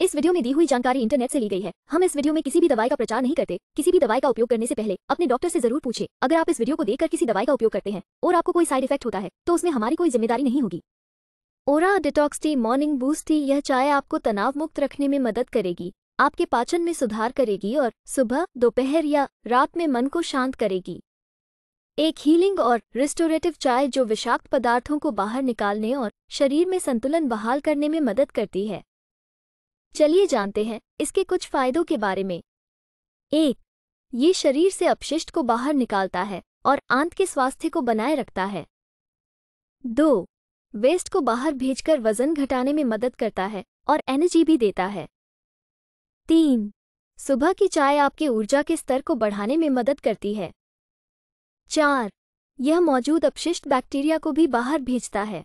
इस वीडियो में दी हुई जानकारी इंटरनेट से ली गई है हम इस वीडियो में किसी भी दवाई का प्रचार नहीं करते किसी भी दवाई का उपयोग करने से पहले अपने डॉक्टर से जरूर पूछे अगर आप इस वीडियो को देखकर किसी दवाई का उपयोग करते हैं और आपको कोई साइड इफेक्ट होता है तो उसमें हमारी कोई जिम्मेदारी नहीं होगी aura detox tea morning boost tea यह चाय आपको तनाव मुक्त रखने में मदद करेगी आपके पाचन में सुधार करेगी और सुबह दोपहर या रात में मन को शांत करेगी एक हीलिंग और रिस्टोरेटिव चाय जो विषाक्त पदार्थों को बाहर निकालने और शरीर में संतुलन बहाल करने में मदद करती है चलिए जानते हैं इसके कुछ फायदों के बारे में एक ये शरीर से अपशिष्ट को बाहर निकालता है और आंत के स्वास्थ्य को बनाए रखता है दो वेस्ट को बाहर भेजकर वजन घटाने में मदद करता है और एनर्जी भी देता है तीन सुबह की चाय आपके ऊर्जा के स्तर को बढ़ाने में मदद करती है चार यह मौजूद अपशिष्ट बैक्टीरिया को भी बाहर भेजता है